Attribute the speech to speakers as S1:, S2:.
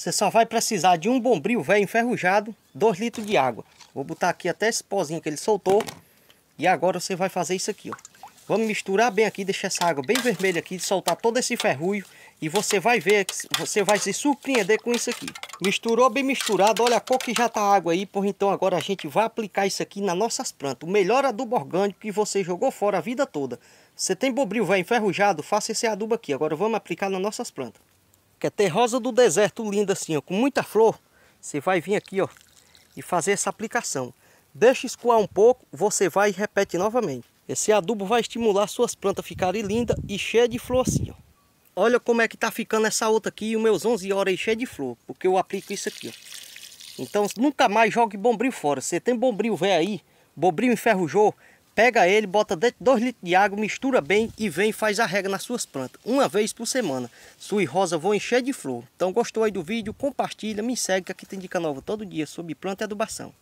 S1: Você só vai precisar de um bombril velho enferrujado, 2 litros de água. Vou botar aqui até esse pozinho que ele soltou. E agora você vai fazer isso aqui, ó. Vamos misturar bem aqui, deixar essa água bem vermelha aqui, soltar todo esse ferrugem. E você vai ver, você vai se surpreender com isso aqui. Misturou bem misturado, olha a cor que já tá a água aí. Por então agora a gente vai aplicar isso aqui nas nossas plantas. O melhor adubo orgânico que você jogou fora a vida toda. Você tem bobril velho enferrujado, faça esse adubo aqui. Agora vamos aplicar nas nossas plantas. Quer é ter rosa do deserto linda assim, ó, com muita flor, você vai vir aqui ó, e fazer essa aplicação. Deixa escoar um pouco, você vai e repete novamente. Esse adubo vai estimular suas plantas a ficarem lindas e cheias de flor assim. Ó. Olha como é que está ficando essa outra aqui, os meus 11 horas aí cheio de flor, porque eu aplico isso aqui. Ó. Então nunca mais jogue bombril fora. Você tem bombril velho aí, bombril enferrujou, Pega ele, bota dois litros de água, mistura bem e vem e faz a rega nas suas plantas. Uma vez por semana. e rosa vão encher de flor. Então gostou aí do vídeo? Compartilha, me segue que aqui tem dica nova todo dia sobre planta e adubação.